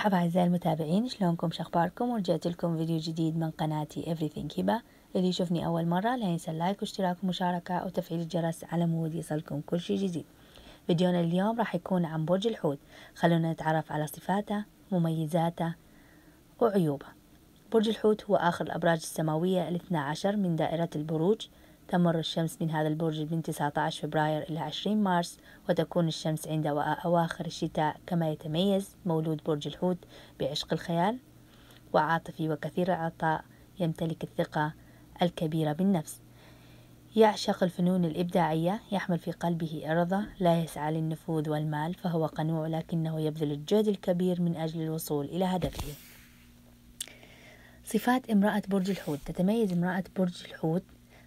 مرحبا أعزائي المتابعين شلونكم شخباركم ورجعت لكم فيديو جديد من قناتي Everything هبة اللي يشوفني أول مرة لا ينسى اللايك واشتراك ومشاركة وتفعيل الجرس على مود يصلكم كل شيء جديد فيديونا اليوم راح يكون عن برج الحوت خلونا نتعرف على صفاته مميزاته وعيوبه برج الحوت هو آخر الأبراج السماوية الاثنى عشر من دائرة البروج تمر الشمس من هذا البرج من 19 فبراير إلى 20 مارس وتكون الشمس عند أواخر الشتاء كما يتميز مولود برج الحوت بعشق الخيال وعاطفي وكثير العطاء يمتلك الثقة الكبيرة بالنفس يعشق الفنون الإبداعية يحمل في قلبه إرضة لا يسعى للنفوذ والمال فهو قنوع لكنه يبذل الجهد الكبير من أجل الوصول إلى هدفه صفات امرأة برج الحوت تتميز امرأة برج الحوت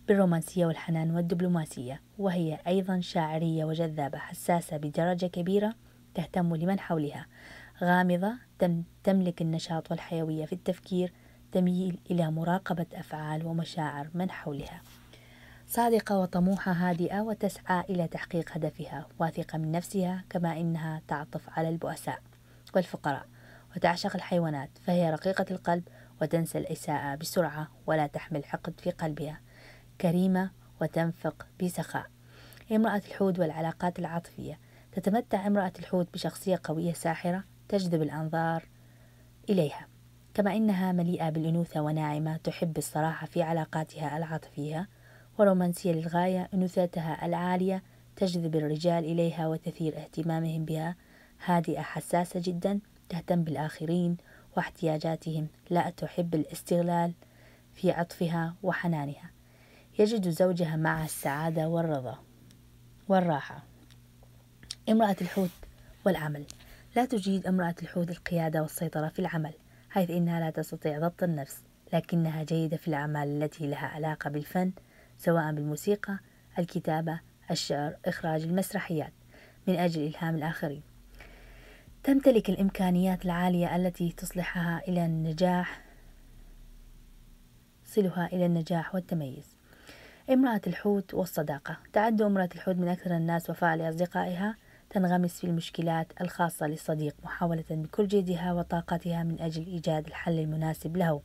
بالرومانسية والحنان والدبلوماسية وهي أيضا شاعرية وجذابة حساسة بدرجة كبيرة تهتم لمن حولها غامضة تم تملك النشاط والحيوية في التفكير تميل إلى مراقبة أفعال ومشاعر من حولها صادقة وطموحة هادئة وتسعى إلى تحقيق هدفها واثقة من نفسها كما إنها تعطف على البؤساء والفقراء وتعشق الحيوانات فهي رقيقة القلب وتنسى الإساءة بسرعة ولا تحمل حقد في قلبها كريمة وتنفق بسخاء امرأة الحوت والعلاقات العاطفية تتمتع امرأة الحوت بشخصية قوية ساحرة تجذب الأنظار إليها كما إنها مليئة بالأنوثة وناعمة تحب الصراحة في علاقاتها العاطفية ورومانسية للغاية أنوثتها العالية تجذب الرجال إليها وتثير اهتمامهم بها هادئة حساسة جدا تهتم بالآخرين واحتياجاتهم لا تحب الاستغلال في عطفها وحنانها يجد زوجها معها السعادة والرضا والراحة امرأة الحوت والعمل لا تجيد امرأة الحوت القيادة والسيطرة في العمل حيث إنها لا تستطيع ضبط النفس لكنها جيدة في الأعمال التي لها علاقة بالفن سواء بالموسيقى الكتابة الشعر إخراج المسرحيات من أجل إلهام الآخرين تمتلك الإمكانيات العالية التي تصلحها إلى النجاح صلها إلى النجاح والتميز امرأة الحوت والصداقة تعد امرأة الحوت من أكثر الناس وفاء لأصدقائها تنغمس في المشكلات الخاصة للصديق محاولة بكل جهدها وطاقتها من أجل إيجاد الحل المناسب له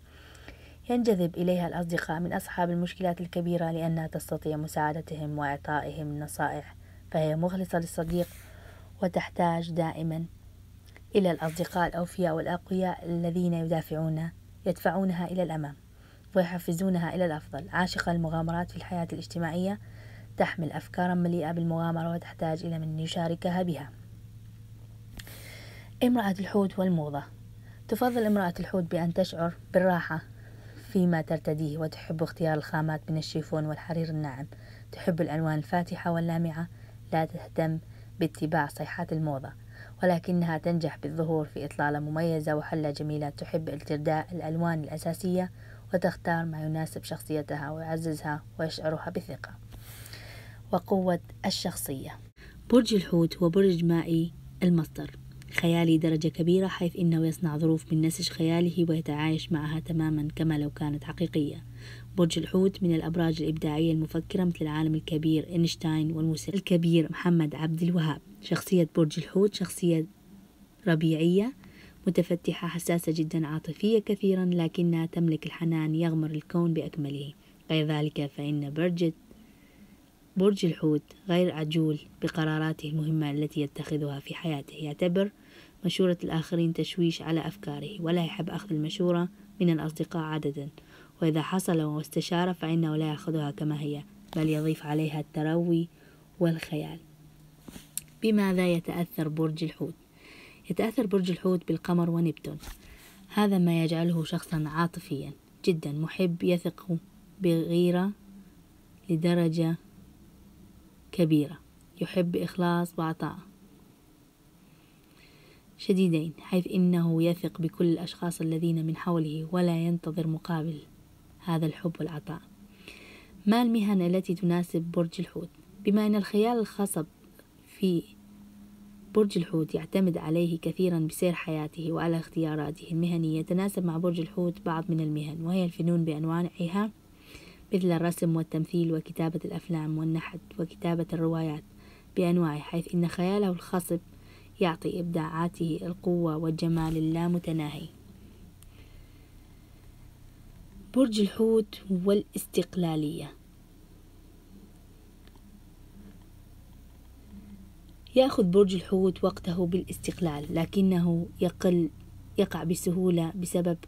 ينجذب إليها الأصدقاء من أصحاب المشكلات الكبيرة لأنها تستطيع مساعدتهم وإعطائهم النصائح فهي مخلصة للصديق وتحتاج دائما إلى الأصدقاء الأوفياء والأقوياء الذين يدافعون يدفعونها إلى الأمام ويحفزونها إلى الأفضل عاشقة المغامرات في الحياة الاجتماعية تحمل أفكارا مليئة بالمغامرة وتحتاج إلى من يشاركها بها امرأة الحوت والموضة تفضل امرأة الحوت بأن تشعر بالراحة فيما ترتديه وتحب اختيار الخامات من الشيفون والحرير الناعم تحب الألوان الفاتحة واللامعة لا تهتم باتباع صيحات الموضة ولكنها تنجح بالظهور في إطلالة مميزة وحلة جميلة تحب ارتداء الألوان الأساسية وتختار ما يناسب شخصيتها ويعززها ويشعرها بثقة وقوة الشخصية برج الحوت هو برج مائي المصدر خيالي درجة كبيرة حيث إنه يصنع ظروف من نسج خياله ويتعايش معها تماما كما لو كانت حقيقية برج الحوت من الأبراج الإبداعية المفكرة مثل العالم الكبير إينشتاين والموسيقى الكبير محمد عبد الوهاب شخصية برج الحوت شخصية ربيعية متفتحة حساسة جدا عاطفية كثيرا لكنها تملك الحنان يغمر الكون بأكمله غير ذلك فإن برجت برج الحوت غير عجول بقراراته المهمة التي يتخذها في حياته يعتبر مشورة الآخرين تشويش على أفكاره ولا يحب أخذ المشورة من الأصدقاء عادة وإذا حصل واستشار فإنه لا يأخذها كما هي بل يضيف عليها التروي والخيال بماذا يتأثر برج الحوت يتأثر برج الحوت بالقمر ونبتون هذا ما يجعله شخصا عاطفيا جدا محب يثق بغيرة لدرجة كبيرة يحب إخلاص وعطاء شديدين حيث إنه يثق بكل الأشخاص الذين من حوله ولا ينتظر مقابل هذا الحب والعطاء ما المهن التي تناسب برج الحوت بما أن الخيال الخصب في برج الحوت يعتمد عليه كثيرا بسير حياته وعلى اختياراته المهنية يتناسب مع برج الحوت بعض من المهن وهي الفنون بأنواعها مثل الرسم والتمثيل وكتابة الأفلام والنحت وكتابة الروايات بأنواعه حيث إن خياله الخصب يعطي إبداعاته القوة والجمال اللامتناهي برج الحوت والاستقلالية يأخذ برج الحوت وقته بالاستقلال لكنه يقل يقع بسهولة بسبب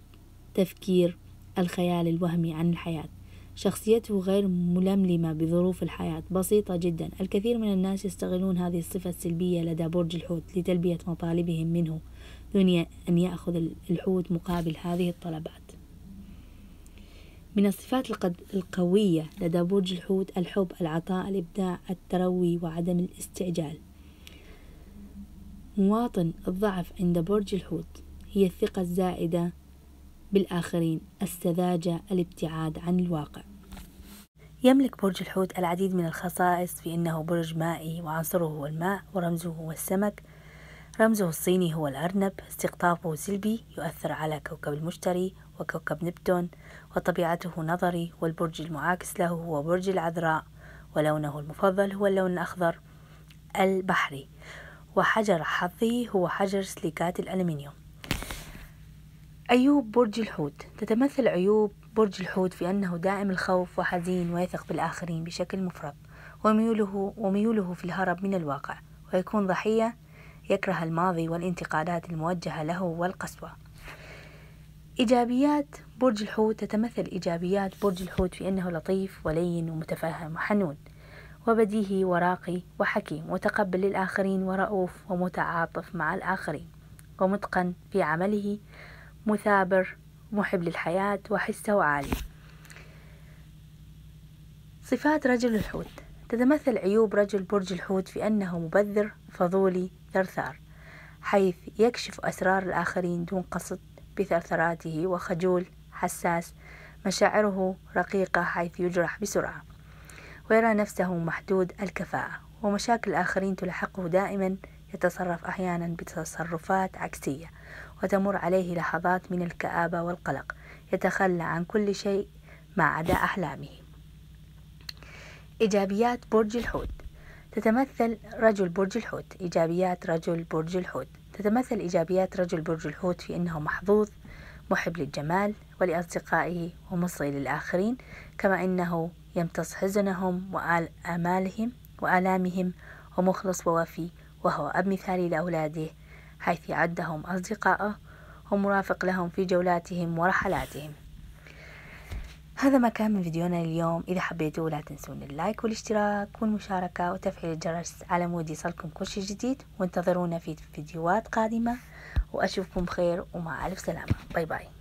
تفكير الخيال الوهمي عن الحياة شخصيته غير ململمة بظروف الحياة بسيطة جدا الكثير من الناس يستغلون هذه الصفة السلبية لدى برج الحوت لتلبية مطالبهم منه دون أن يأخذ الحوت مقابل هذه الطلبات من الصفات القوية لدى برج الحوت الحب العطاء الإبداع التروي وعدم الاستعجال مواطن الضعف عند برج الحوت هي الثقة الزائدة بالآخرين السذاجة الابتعاد عن الواقع يملك برج الحوت العديد من الخصائص في أنه برج مائي وعنصره هو الماء ورمزه هو السمك رمزه الصيني هو الأرنب استقطابه سلبي يؤثر على كوكب المشتري وكوكب نبتون وطبيعته نظري والبرج المعاكس له هو برج العذراء ولونه المفضل هو اللون الأخضر البحري وحجر حظي هو حجر سليكات الألمنيوم أيوب برج الحوت تتمثل عيوب برج الحوت في أنه دائم الخوف وحزين ويثق بالآخرين بشكل مفرط وميوله, وميوله في الهرب من الواقع ويكون ضحية يكره الماضي والانتقادات الموجهة له والقسوة إيجابيات برج الحوت تتمثل إيجابيات برج الحوت في أنه لطيف ولين ومتفهم وحنون وبديهي وراقي وحكيم متقبل للآخرين ورؤوف ومتعاطف مع الآخرين ومتقن في عمله مثابر محب للحياة وحسه عالي صفات رجل الحوت تتمثل عيوب رجل برج الحوت في أنه مبذر فضولي ثرثار حيث يكشف أسرار الآخرين دون قصد بثرثراته وخجول حساس مشاعره رقيقة حيث يجرح بسرعة ويرى نفسه محدود الكفاءة ومشاكل الآخرين تلحقه دائما يتصرف أحيانا بتصرفات عكسية وتمر عليه لحظات من الكآبة والقلق يتخلى عن كل شيء ما عدا أحلامه إيجابيات برج الحوت تتمثل رجل برج الحوت إيجابيات رجل برج الحوت تتمثل إيجابيات رجل برج الحوت في أنه محظوظ محب للجمال ولأصدقائه ومصغي للآخرين كما أنه يمتص حزنهم وآمالهم وآلامهم ومخلص ووفي وهو أب مثالي لأولاده حيث يعدهم أصدقائه ومرافق لهم في جولاتهم ورحلاتهم هذا ما كان من فيديونا اليوم إذا حبيتوا لا تنسون اللايك والاشتراك والمشاركة وتفعيل الجرس على مود يصلكم كل شيء جديد وانتظرونا في فيديوهات قادمة وأشوفكم بخير ومع ألف سلامة باي باي